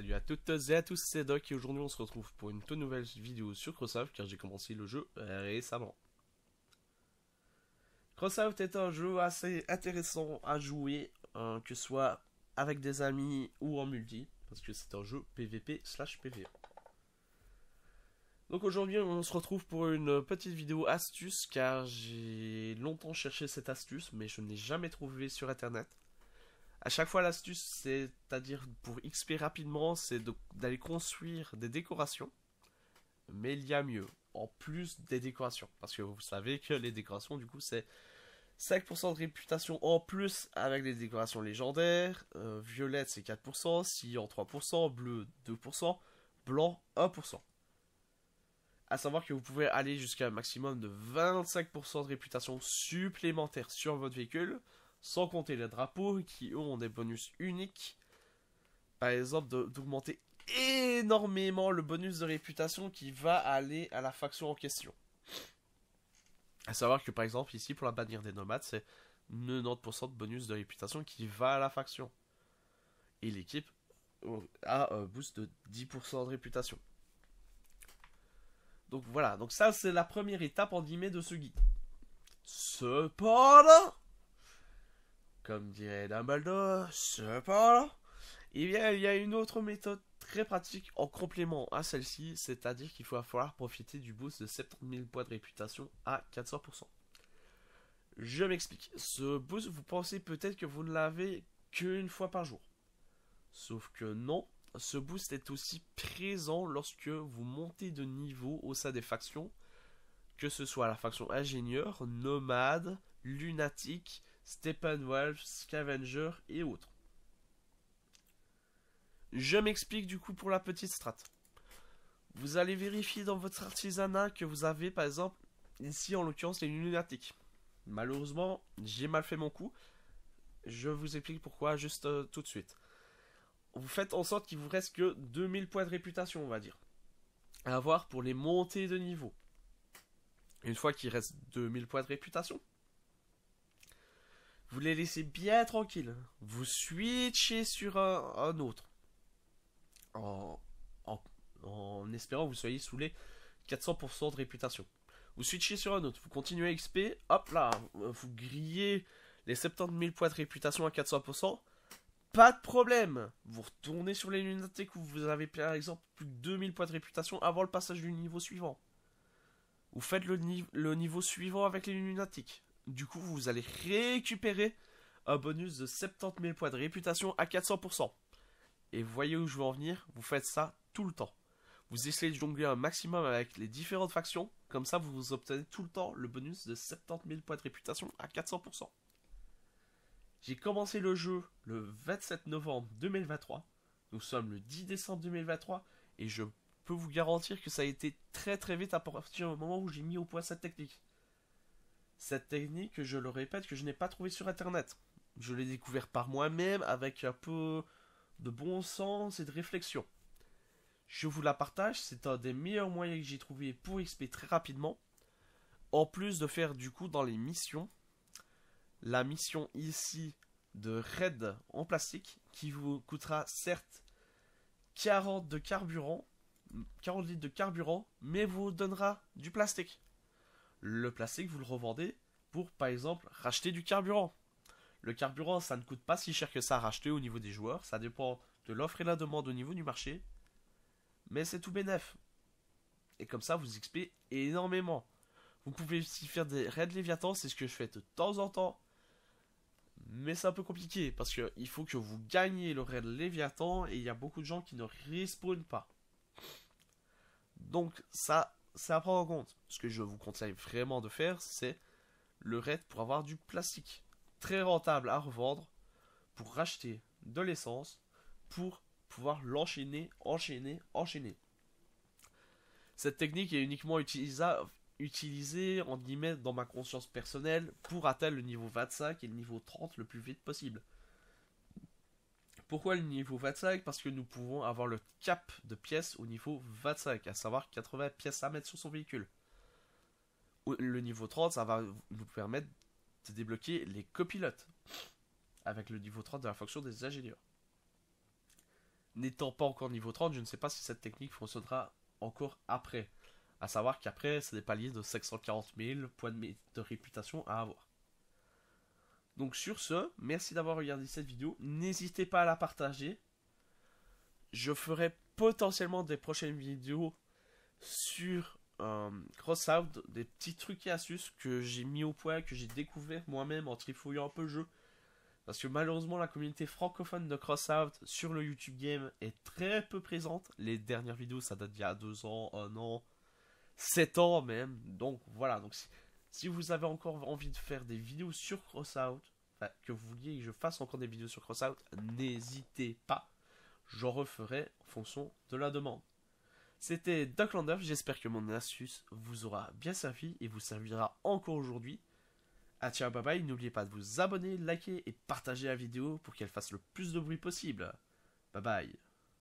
salut à toutes et à tous, c'est Doc et aujourd'hui on se retrouve pour une toute nouvelle vidéo sur Crossout car j'ai commencé le jeu récemment. Crossout est un jeu assez intéressant à jouer, hein, que ce soit avec des amis ou en multi, parce que c'est un jeu PVP slash PVE. Donc aujourd'hui on se retrouve pour une petite vidéo astuce car j'ai longtemps cherché cette astuce mais je ne l'ai jamais trouvé sur internet à chaque fois, l'astuce, c'est-à-dire pour XP rapidement, c'est d'aller construire des décorations. Mais il y a mieux, en plus des décorations. Parce que vous savez que les décorations, du coup, c'est 5% de réputation en plus avec des décorations légendaires. Euh, violette, c'est 4%, en 3%, bleu, 2%, blanc, 1%. A savoir que vous pouvez aller jusqu'à un maximum de 25% de réputation supplémentaire sur votre véhicule sans compter les drapeaux qui, ont des bonus uniques. Par exemple, d'augmenter énormément le bonus de réputation qui va aller à la faction en question. A savoir que, par exemple, ici, pour la bannière des nomades, c'est 90% de bonus de réputation qui va à la faction. Et l'équipe a un boost de 10% de réputation. Donc voilà, donc ça c'est la première étape en guillemets de ce guide. Cependant, comme dirait Dumbledore, là. eh bien, il y a une autre méthode très pratique en complément à celle-ci, c'est-à-dire qu'il va falloir profiter du boost de 70 000 points de réputation à 400%. Je m'explique. Ce boost, vous pensez peut-être que vous ne l'avez qu'une fois par jour. Sauf que non, ce boost est aussi présent lorsque vous montez de niveau au sein des factions, que ce soit la faction ingénieur, nomade, lunatique, Steppenwolf, Scavenger et autres. Je m'explique du coup pour la petite strat. Vous allez vérifier dans votre artisanat que vous avez par exemple, ici en l'occurrence les lunatiques. Malheureusement, j'ai mal fait mon coup. Je vous explique pourquoi juste euh, tout de suite. Vous faites en sorte qu'il vous reste que 2000 points de réputation, on va dire. À avoir pour les montées de niveau. Une fois qu'il reste 2000 points de réputation, vous les laissez bien tranquilles. Vous switchez sur un, autre. En, en, espérant que vous soyez sous les 400% de réputation. Vous switchez sur un autre, vous continuez XP, hop là, vous grillez les 70 000 points de réputation à 400%, pas de problème. Vous retournez sur les lunatiques où vous avez par exemple plus de 2000 points de réputation avant le passage du niveau suivant. Vous faites le, le niveau suivant avec les lunatiques. Du coup, vous allez récupérer un bonus de 70 000 points de réputation à 400%. Et voyez où je veux en venir, vous faites ça tout le temps. Vous essayez de jongler un maximum avec les différentes factions, comme ça vous obtenez tout le temps le bonus de 70 000 points de réputation à 400%. J'ai commencé le jeu le 27 novembre 2023, nous sommes le 10 décembre 2023, et je peux vous garantir que ça a été très très vite à partir du moment où j'ai mis au point cette technique. Cette technique, je le répète, que je n'ai pas trouvé sur Internet. Je l'ai découvert par moi-même avec un peu de bon sens et de réflexion. Je vous la partage, c'est un des meilleurs moyens que j'ai trouvé pour XP très rapidement. En plus de faire du coup dans les missions, la mission ici de raid en plastique qui vous coûtera certes 40 de carburant, 40 litres de carburant, mais vous donnera du plastique. Le plastique, vous le revendez pour, par exemple, racheter du carburant. Le carburant, ça ne coûte pas si cher que ça à racheter au niveau des joueurs. Ça dépend de l'offre et la demande au niveau du marché. Mais c'est tout bénef. Et comme ça, vous XP énormément. Vous pouvez aussi faire des raids Léviathan, c'est ce que je fais de temps en temps. Mais c'est un peu compliqué parce qu'il faut que vous gagnez le raid Léviathan et il y a beaucoup de gens qui ne respawnent pas. Donc ça, c'est à prendre en compte. Ce que je vous conseille vraiment de faire, c'est le raid pour avoir du plastique. Très rentable à revendre pour racheter de l'essence pour pouvoir l'enchaîner, enchaîner, enchaîner. Cette technique est uniquement utilisée en guillemets dans ma conscience personnelle pour atteindre le niveau 25 et le niveau 30 le plus vite possible. Pourquoi le niveau 25 Parce que nous pouvons avoir le cap de pièces au niveau 25, à savoir 80 pièces à mettre sur son véhicule. Le niveau 30, ça va nous permettre de débloquer les copilotes avec le niveau 30 de la fonction des ingénieurs. N'étant pas encore niveau 30, je ne sais pas si cette technique fonctionnera encore après. À savoir qu'après, c'est des paliers de 540 000 points de réputation à avoir. Donc sur ce, merci d'avoir regardé cette vidéo. N'hésitez pas à la partager. Je ferai potentiellement des prochaines vidéos sur euh, Crossout, des petits trucs et astuces que j'ai mis au point, que j'ai découvert moi-même en trifouillant un peu le jeu. Parce que malheureusement, la communauté francophone de Crossout sur le YouTube Game est très peu présente. Les dernières vidéos, ça date d'il y a deux ans, un an, sept ans même. Donc voilà, donc... Si vous avez encore envie de faire des vidéos sur Crossout, que vous vouliez que je fasse encore des vidéos sur Crossout, n'hésitez pas. J'en referai en fonction de la demande. C'était Ducklander, j'espère que mon astuce vous aura bien servi et vous servira encore aujourd'hui. A ah, ciao, bye bye, n'oubliez pas de vous abonner, liker et partager la vidéo pour qu'elle fasse le plus de bruit possible. Bye bye.